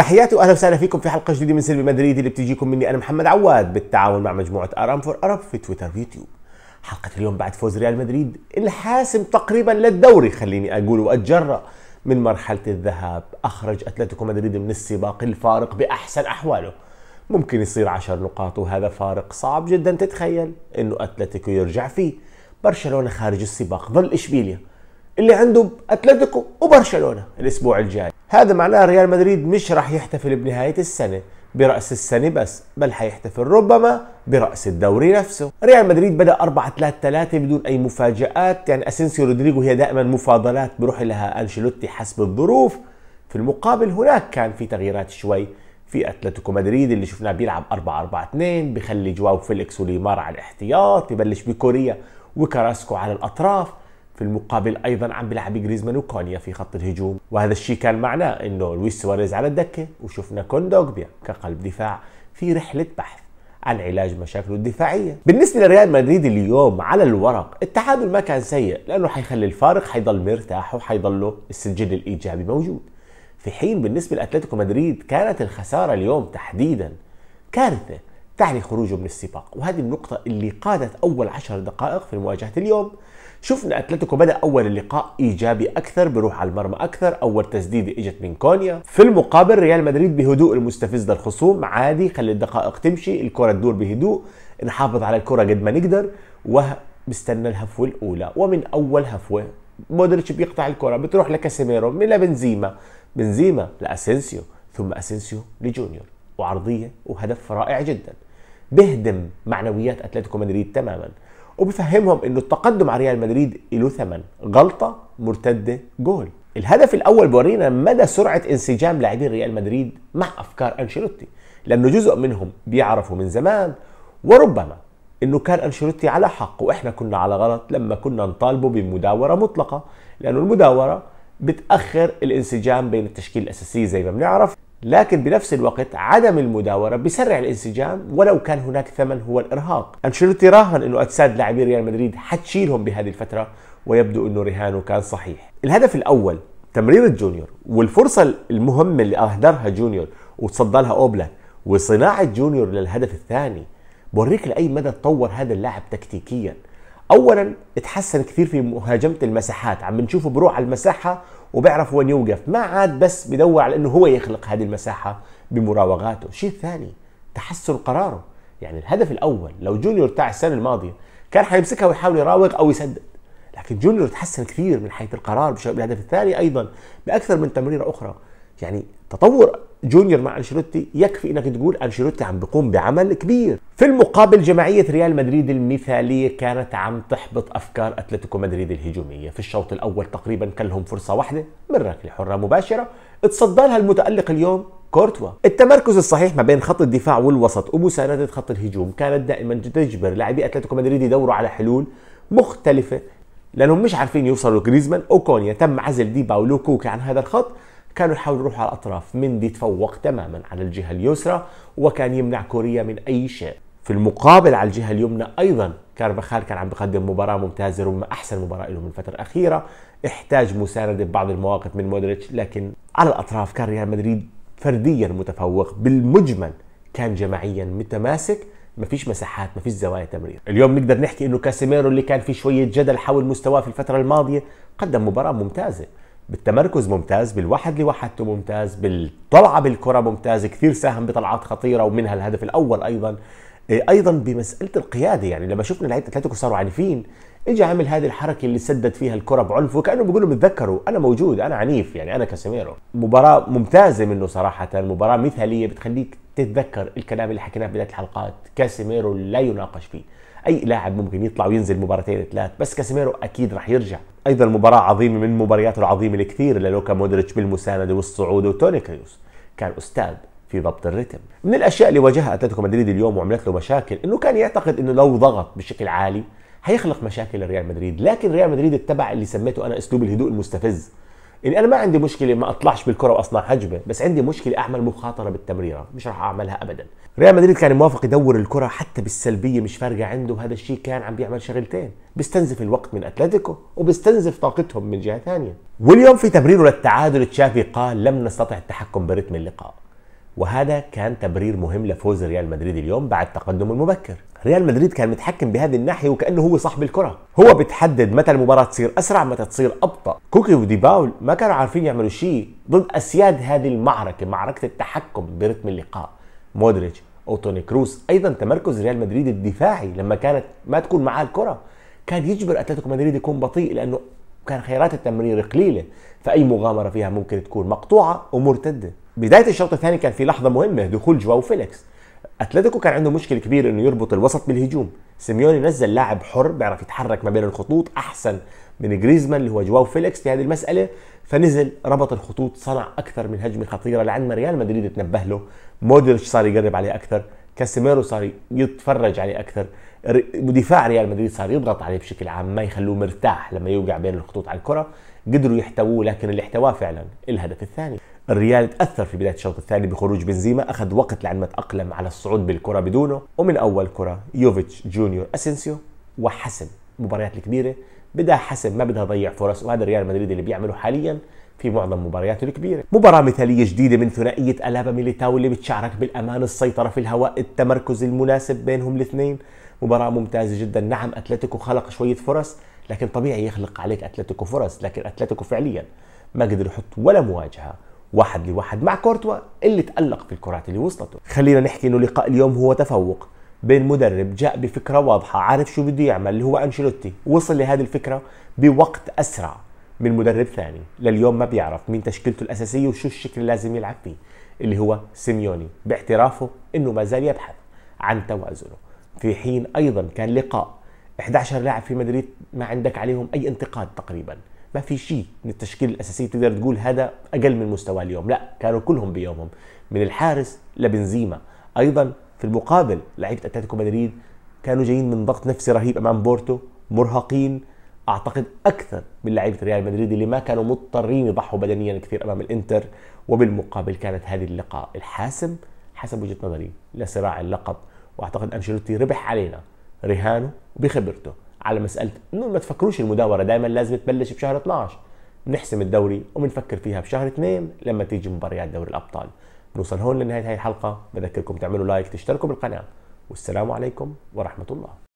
تحياتي واهلا وسهلا فيكم في حلقه جديده من سلبي مدريد اللي بتجيكم مني انا محمد عواد بالتعاون مع مجموعه ارام فور ارب في تويتر ويوتيوب. حلقه اليوم بعد فوز ريال مدريد الحاسم تقريبا للدوري خليني اقول واتجرأ من مرحله الذهاب اخرج اتلتيكو مدريد من السباق الفارق باحسن احواله. ممكن يصير عشر نقاط وهذا فارق صعب جدا تتخيل انه اتلتيكو يرجع فيه. برشلونه خارج السباق ظل اشبيليا اللي عنده اتلتيكو وبرشلونه الاسبوع الجاي. هذا معناه ريال مدريد مش راح يحتفل بنهاية السنة برأس السنة بس بل حيحتفل ربما برأس الدوري نفسه ريال مدريد بدأ 4 3 3 بدون أي مفاجآت يعني أسينسيو رودريجو هي دائما مفاضلات بروح لها أنشيلوتي حسب الظروف في المقابل هناك كان في تغييرات شوي في اتلتيكو مدريد اللي شفناه بيلعب 4 4 2 بخلي جواو فيليكس وليمار على الاحتياط ببلش بكوريا وكاراسكو على الاطراف في المقابل ايضا عم بيلعب جريزمان وكونيا في خط الهجوم وهذا الشيء كان معناه انه لويس سواريز على الدكه وشفنا كوندوجبيا كقلب دفاع في رحله بحث عن علاج مشاكله الدفاعية بالنسبة لريال مدريد اليوم على الورق التعادل ما كان سيء لأنه حيخلي الفارق حيضل مرتاح وحيضله السجل الإيجابي موجود في حين بالنسبة لأتلتيكو مدريد كانت الخسارة اليوم تحديدا كارثة تعني خروجه من السباق وهذه النقطة اللي قادت أول عشر دقائق في مواجهة اليوم شفنا اتلتيكو بدا اول اللقاء ايجابي اكثر بروح على المرمى اكثر اول تسديده اجت من كونيا في المقابل ريال مدريد بهدوء المستفز للخصوم عادي خلي الدقائق تمشي الكره تدور بهدوء نحافظ على الكره قد ما نقدر ومستنى الهفوه الاولى ومن اول هفوه مودريتش بيقطع الكره بتروح لكاسيميرو من لبنزيما بنزيما لاسينسيو ثم اسينسيو لجونيور وعرضيه وهدف رائع جدا بهدم معنويات اتلتيكو مدريد تماما وبيفهمهم انه التقدم على ريال مدريد له ثمن غلطه مرتده جول الهدف الاول بورينا مدى سرعه انسجام لاعبين ريال مدريد مع افكار انشيلوتي لانه جزء منهم بيعرفوا من زمان وربما انه كان انشيلوتي على حق واحنا كنا على غلط لما كنا نطالبه بمداوره مطلقه لانه المداوره بتاخر الانسجام بين التشكيل الاساسي زي ما بنعرف لكن بنفس الوقت عدم المداوره بيسرع الانسجام ولو كان هناك ثمن هو الارهاق انشيلوتي راهن انه اجساد لاعبي ريال مدريد حتشيلهم بهذه الفتره ويبدو انه رهانه كان صحيح الهدف الاول تمرير الجونيور والفرصه المهمه اللي اهدرها جونيور وتصدى لها اوبلاك وصناعه جونيور للهدف الثاني بوريك لاي مدى تطور هذا اللاعب تكتيكيا اولا اتحسن كثير في مهاجمه المساحات عم بنشوفه بروح على المساحه وبيعرف وين يوقف ما عاد بس بدور على انه هو يخلق هذه المساحه بمراوغاته الشيء الثاني تحسن قراره يعني الهدف الاول لو جونيور تاع السنه الماضيه كان حيمسكها ويحاول يراوغ او يسدد لكن جونيور تحسن كثير من حيث القرار بالهدف الثاني ايضا باكثر من تمريره اخرى يعني تطور جونيور مع انشيلوتي يكفي انك تقول انشيلوتي عم بيقوم بعمل كبير في المقابل جماعية ريال مدريد المثاليه كانت عم تحبط افكار اتلتيكو مدريد الهجوميه في الشوط الاول تقريبا كان لهم فرصه واحده من ركله حره مباشره اتصدى لها المتالق اليوم كورتوا التمركز الصحيح ما بين خط الدفاع والوسط ومساندة خط الهجوم كانت دائما تجبر لاعبي اتلتيكو مدريد يدوروا على حلول مختلفة لانهم مش عارفين يوصلوا جريزمان او كونيا تم عزل ديبا كوكي عن هذا الخط كانوا يحاولوا يروحوا على الأطراف مندي تفوق تماما على الجهة اليسرى وكان يمنع كوريا من أي شيء في المقابل على الجهة اليمنى أيضا كارفاخال كان عم بيقدم مباراة ممتازة ربما أحسن مباراة له من الفترة الأخيرة احتاج مساندة ببعض المواقف من مودريتش لكن على الأطراف كان ريال مدريد فرديا متفوق بالمجمل كان جماعيا متماسك ما فيش مساحات ما فيش زوايا تمرير اليوم نقدر نحكي انه كاسيميرو اللي كان في شويه جدل حول مستواه في الفتره الماضيه قدم مباراه ممتازه بالتمركز ممتاز بالواحد لوحدته ممتاز بالطلعه بالكره ممتاز كثير ساهم بطلعات خطيره ومنها الهدف الاول ايضا آه، ايضا بمساله القياده يعني لما شفنا لعيبه اتلتيكو صاروا عنيفين اجى عمل هذه الحركه اللي سدد فيها الكره بعنف وكانه بيقول لهم اتذكروا انا موجود انا عنيف يعني انا كاسيميرو مباراه ممتازه منه صراحه مباراه مثاليه بتخليك تتذكر الكلام اللي حكيناه بدايه الحلقات كاسيميرو لا يناقش فيه اي لاعب ممكن يطلع وينزل مباراتين ثلاث بس كاسيميرو اكيد راح يرجع ايضا مباراه عظيمه من المباريات العظيمه الكثير للوكا مودريتش بالمسانده والصعود وتوني كريوس كان استاذ في ضبط الريتم من الاشياء اللي واجهها اتلتيكو مدريد اليوم وعملت له مشاكل انه كان يعتقد انه لو ضغط بشكل عالي هيخلق مشاكل لريال مدريد لكن ريال مدريد اتبع اللي سميته انا اسلوب الهدوء المستفز اني يعني انا ما عندي مشكله ما اطلعش بالكره واصنع هجمه بس عندي مشكله اعمل مخاطره بالتمريره مش راح اعملها ابدا ريال مدريد كان موافق يدور الكره حتى بالسلبيه مش فارقه عنده وهذا الشيء كان عم بيعمل شغلتين بيستنزف الوقت من اتلتيكو وبيستنزف طاقتهم من جهه ثانيه واليوم في تمريره للتعادل تشافي قال لم نستطع التحكم برتم اللقاء وهذا كان تبرير مهم لفوز ريال مدريد اليوم بعد تقدم المبكر ريال مدريد كان متحكم بهذه الناحية وكأنه هو صاحب الكرة هو بتحدد متى المباراة تصير أسرع متى تصير أبطأ كوكي وديباول ما كانوا عارفين يعملوا شيء ضد أسياد هذه المعركة معركة التحكم برتم اللقاء مودريتش وتوني كروس أيضا تمركز ريال مدريد الدفاعي لما كانت ما تكون معاه الكرة كان يجبر اتلتيكو مدريد يكون بطيء لانه وكان خيارات التمرير قليلة فأي مغامرة فيها ممكن تكون مقطوعة ومرتدة بداية الشوط الثاني كان في لحظة مهمة دخول جواو فيليكس اتلتيكو كان عنده مشكلة كبيرة انه يربط الوسط بالهجوم سيميوني نزل لاعب حر بيعرف يتحرك ما بين الخطوط احسن من جريزمان اللي هو جواو فيليكس في هذه المسألة فنزل ربط الخطوط صنع اكثر من هجمة خطيرة لعند ريال مدريد تنبه له مودريتش صار يقرب عليه اكثر كاسيميرو صار يتفرج عليه اكثر ودفاع ريال مدريد صار يضغط عليه بشكل عام ما يخلوه مرتاح لما يوقع بين الخطوط على الكره قدروا يحتووه لكن اللي احتواه فعلا الهدف الثاني الريال تاثر في بدايه الشوط الثاني بخروج بنزيما اخذ وقت لعند ما تاقلم على الصعود بالكره بدونه ومن اول كره يوفيتش جونيور اسينسيو وحسم المباريات الكبيره بدها حسم ما بدها يضيع فرص وهذا ريال مدريد اللي بيعمله حاليا في معظم مبارياته الكبيره مباراه مثاليه جديده من ثنائيه الابا ميليتاو اللي بتشعرك بالامان السيطره في الهواء التمركز المناسب بينهم الاثنين مباراه ممتازه جدا نعم اتلتيكو خلق شويه فرص لكن طبيعي يخلق عليك اتلتيكو فرص لكن اتلتيكو فعليا ما قدر يحط ولا مواجهه واحد لواحد مع كورتوا اللي تألق في الكرات اللي وصلته خلينا نحكي انه لقاء اليوم هو تفوق بين مدرب جاء بفكرة واضحة عارف شو بده يعمل اللي هو أنشيلوتي وصل لهذه الفكرة بوقت أسرع من مدرب ثاني لليوم ما بيعرف مين تشكيلته الاساسيه وشو الشكل اللي لازم يلعب فيه اللي هو سيميوني باعترافه انه ما زال يبحث عن توازنه في حين ايضا كان لقاء 11 لاعب في مدريد ما عندك عليهم اي انتقاد تقريبا ما في شيء من التشكيل الاساسي تقدر تقول هذا اقل من مستوى اليوم لا كانوا كلهم بيومهم من الحارس لبنزيما ايضا في المقابل لعيبه اتلتيكو مدريد كانوا جايين من ضغط نفسي رهيب امام بورتو مرهقين اعتقد اكثر من لعيبه ريال مدريد اللي ما كانوا مضطرين يضحوا بدنيا كثير امام الانتر وبالمقابل كانت هذه اللقاء الحاسم حسب وجهه نظري لصراع اللقب واعتقد انشيلوتي ربح علينا رهانه بخبرته على مساله انه ما تفكروش المداوره دائما لازم تبلش بشهر 12 بنحسم الدوري وبنفكر فيها بشهر 2 لما تيجي مباريات دوري الابطال بنوصل هون لنهايه هاي الحلقه بذكركم تعملوا لايك تشتركوا بالقناه والسلام عليكم ورحمه الله